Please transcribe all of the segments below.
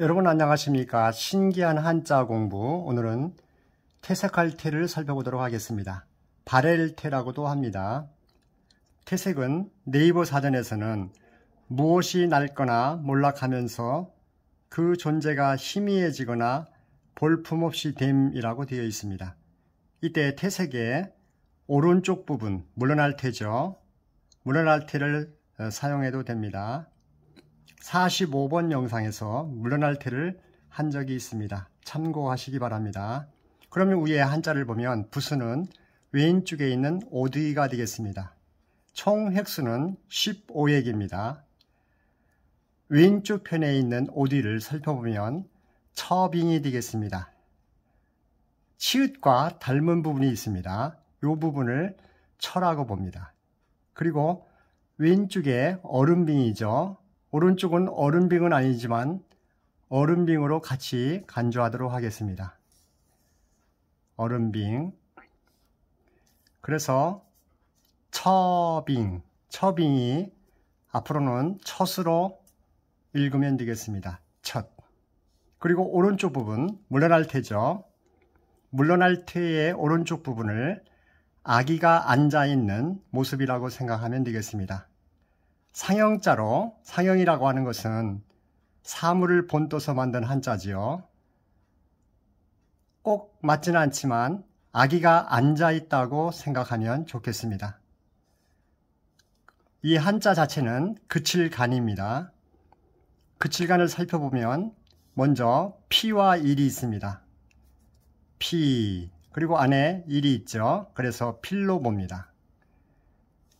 여러분 안녕하십니까 신기한 한자 공부 오늘은 태색할 테를 살펴보도록 하겠습니다 바렐테라고도 합니다 태색은 네이버 사전에서는 무엇이 낡거나 몰락하면서 그 존재가 희미해지거나 볼품없이 됨이라고 되어 있습니다 이때 태색의 오른쪽 부분 물러날 테죠 물러날 테를 어, 사용해도 됩니다 45번 영상에서 물러날 테를 한 적이 있습니다. 참고하시기 바랍니다. 그러면 위에 한자를 보면 부수는 왼쪽에 있는 오드가 되겠습니다. 총 획수는 15획입니다. 왼쪽 편에 있는 오디를 살펴보면 처빙이 되겠습니다. 치읓과 닮은 부분이 있습니다. 이 부분을 철하고 봅니다. 그리고 왼쪽에 얼음빙이죠. 오른쪽은 얼음빙은 아니지만 얼음빙으로 같이 간주하도록 하겠습니다. 얼음빙 그래서 처빙, 처빙이 앞으로는 첫으로 읽으면 되겠습니다. 첫 그리고 오른쪽 부분 물러날 테죠. 물러날 테의 오른쪽 부분을 아기가 앉아있는 모습이라고 생각하면 되겠습니다. 상형자로 상형이라고 하는 것은 사물을 본떠서 만든 한자지요. 꼭 맞지는 않지만 아기가 앉아있다고 생각하면 좋겠습니다. 이 한자 자체는 그칠간입니다. 그칠간을 살펴보면 먼저 피와 일이 있습니다. 피 그리고 안에 일이 있죠. 그래서 필로 봅니다.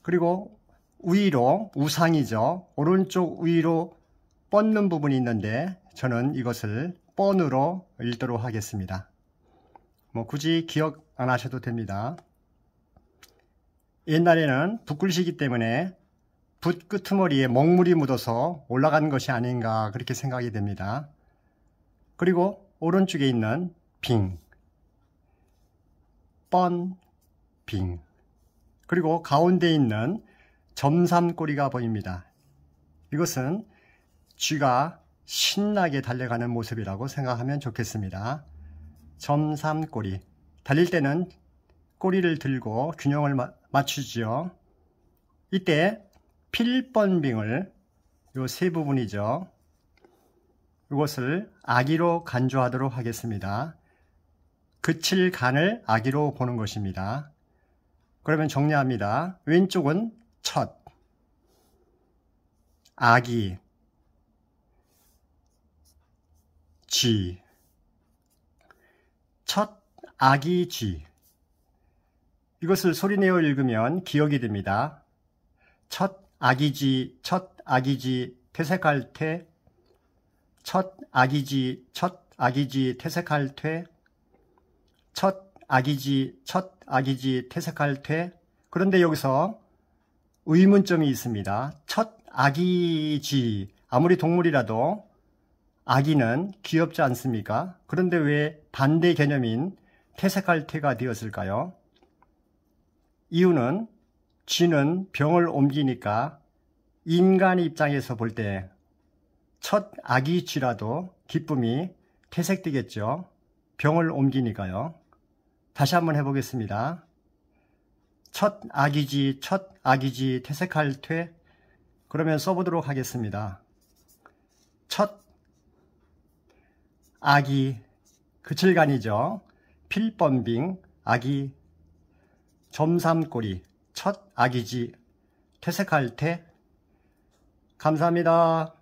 그리고 위로 우상이죠. 오른쪽 위로 뻗는 부분이 있는데 저는 이것을 뻔으로 읽도록 하겠습니다. 뭐 굳이 기억 안 하셔도 됩니다. 옛날에는 붓글씨기 때문에 붓 끄트머리에 먹물이 묻어서 올라간 것이 아닌가 그렇게 생각이 됩니다. 그리고 오른쪽에 있는 빙, 뻔, 빙 그리고 가운데 있는 점산꼬리가 보입니다. 이것은 쥐가 신나게 달려가는 모습이라고 생각하면 좋겠습니다. 점삼꼬리 달릴 때는 꼬리를 들고 균형을 맞추지요. 이때 필번빙을 요 세 부분이죠. 이것을 아기로 간주하도록 하겠습니다. 그칠 간을 아기로 보는 것입니다. 그러면 정리합니다. 왼쪽은 첫 아기 쥐첫 아기 쥐 이것을 소리내어 읽으면 기억이 됩니다. 첫 아기지 첫 아기지 퇴색할 테첫 아기지 첫 아기지 퇴색할 퇴첫 아기지 첫 아기지 퇴색할 퇴 그런데 여기서 의문점이 있습니다. 첫 아기 쥐, 아무리 동물이라도 아기는 귀엽지 않습니까? 그런데 왜 반대 개념인 태색할 태가 되었을까요? 이유는 쥐는 병을 옮기니까 인간의 입장에서 볼 때 첫 아기 쥐라도 기쁨이 퇴색되겠죠. 병을 옮기니까요. 다시 한번 해보겠습니다. 첫아기지첫아기지 퇴색할 퇴 그러면 써보도록 하겠습니다. 첫 아기 그칠간이죠. 필범빙 아기 점삼꼬리 첫 아기지 퇴색할 퇴 감사합니다.